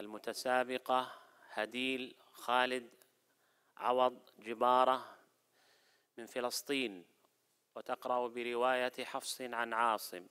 المتسابقة هديل خالد عوض جبارة من فلسطين وتقرأ برواية حفص عن عاصم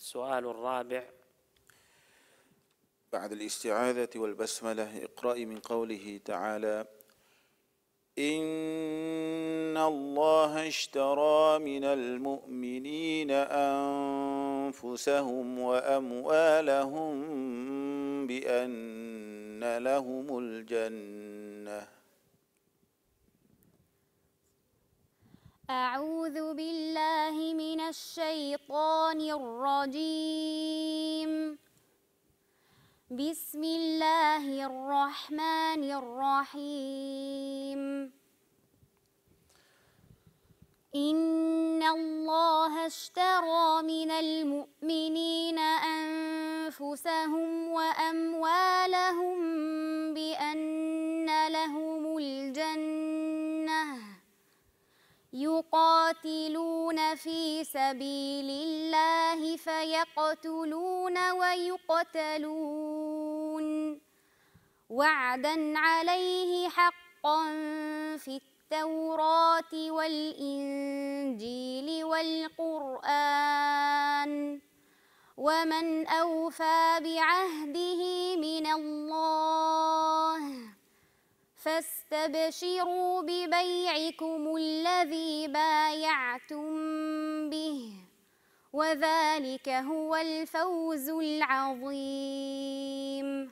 السؤال الرابع بعد الاستعاذة والبسملة اقرأي من قوله تعالى إن الله اشترى من المؤمنين أنفسهم وأموالهم بأن لهم الجنة أعوذ بالله من الشيطان الرجيم بسم الله الرحمن الرحيم إن الله اشترى من المؤمنين أنفسهم وأموالهم سبيل الله فيقتلون ويقتلون وعدا عليه حقا في التوراة والإنجيل والقرآن ومن أوفى بعهده من الله فاستبشروا ببيعكم الذي بايعتم به وذلك هو الفوز العظيم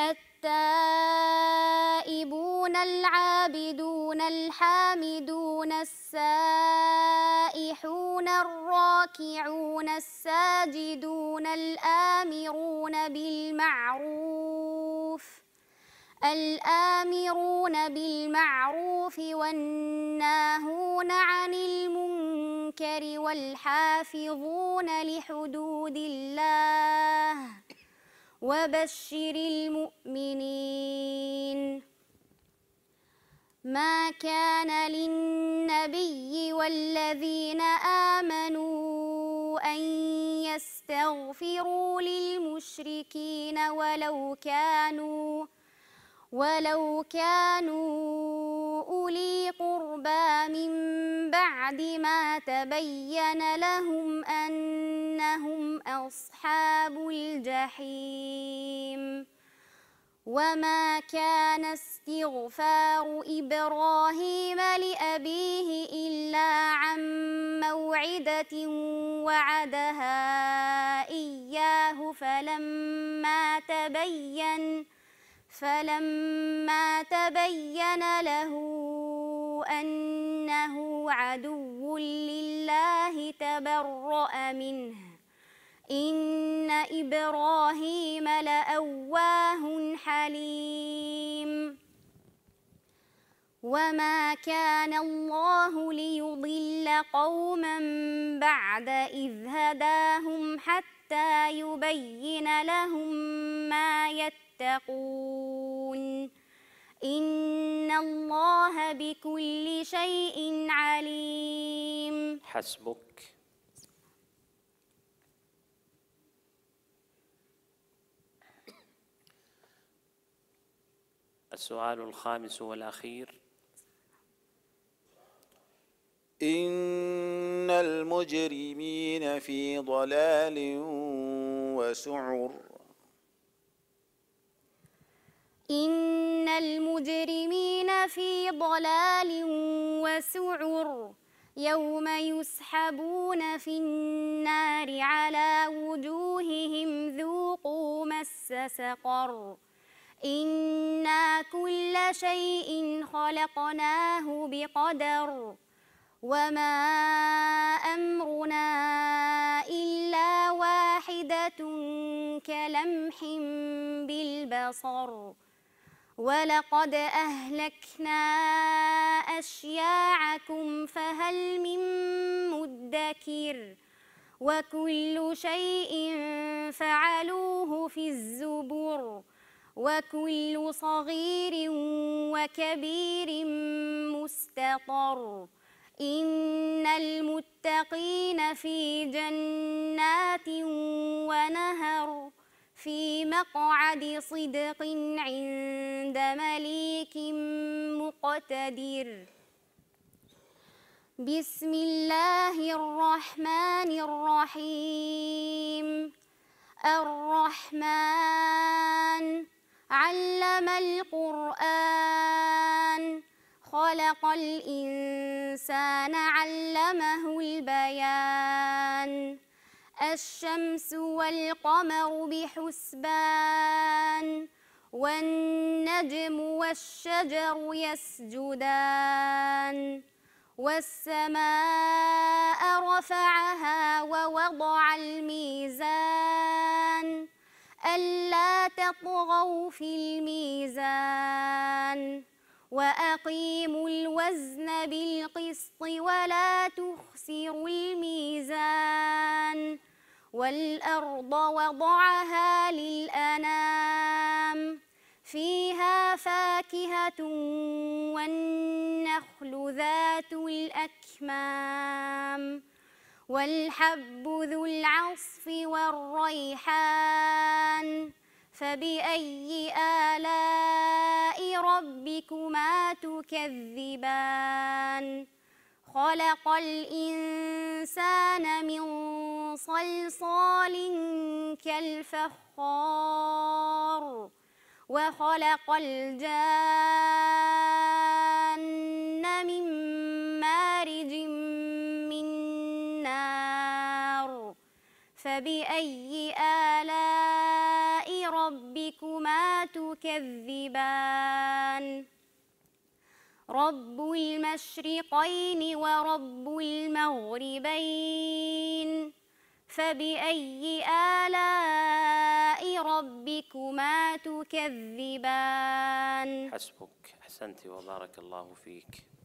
التائبون العابدون الحامدون السائحون الراكعون الساجدون الآمرون بالمعروف الآمرون بالمعروف والناهون عن المنكر والحافظون لحدود الله وبشر المؤمنين ما كان للنبي والذين آمنوا أن يستغفروا للمشركين ولو كانوا ولو كانوا أولي قربى من بعد ما تبين لهم أنهم أصحاب الجحيم وما كان استغفار إبراهيم لأبيه إلا عن موعدة وعدها إياه فلما تبين فلما تبين له أنه عدو لله تبرأ منه إن إبراهيم لأواه حليم وما كان الله ليضل قوما بعد إذ هداهم حتى يبين لهم ما يتقون إن الله بكل شيء عليم حسبك السؤال الخامس والأخير إن المجرمين في ضلال وسعر إن المجرمين في ضلال وسعر يوم يسحبون في النار على وجوههم ذوقوا مس سقر إنا كل شيء خلقناه بقدر وما أمرنا إلا واحدة كلمح بالبصر ولقد أهلكنا أشياعكم فهل من مدكر وكل شيء فعلوه في الزبر وكل صغير وكبير مستطر إن المتقين في جنات ونهر في مقعد صدق عند مليك مقتدر بسم الله الرحمن الرحيم الرحمن علم القرآن علمه البيان الشمس والقمر بحسبان والنجم والشجر يسجدان والسماء رفعها ووضع الميزان ألا تطغوا في الميزان وأقيموا الوزن بالقسط ولا تخسروا الميزان والأرض وضعها للأنام فيها فاكهة والنخل ذات الأكمام والحب ذو العصف والريحان فبأي آلاء ربكما تكذبان خلق الإنسان من صلصال كالفخار وخلق الجان من مارج من نار فبأي آلاء رب المشرقين ورب المغربين فبأي آلاء ربكما تكذبان حسبك أحسنت وبارك الله فيك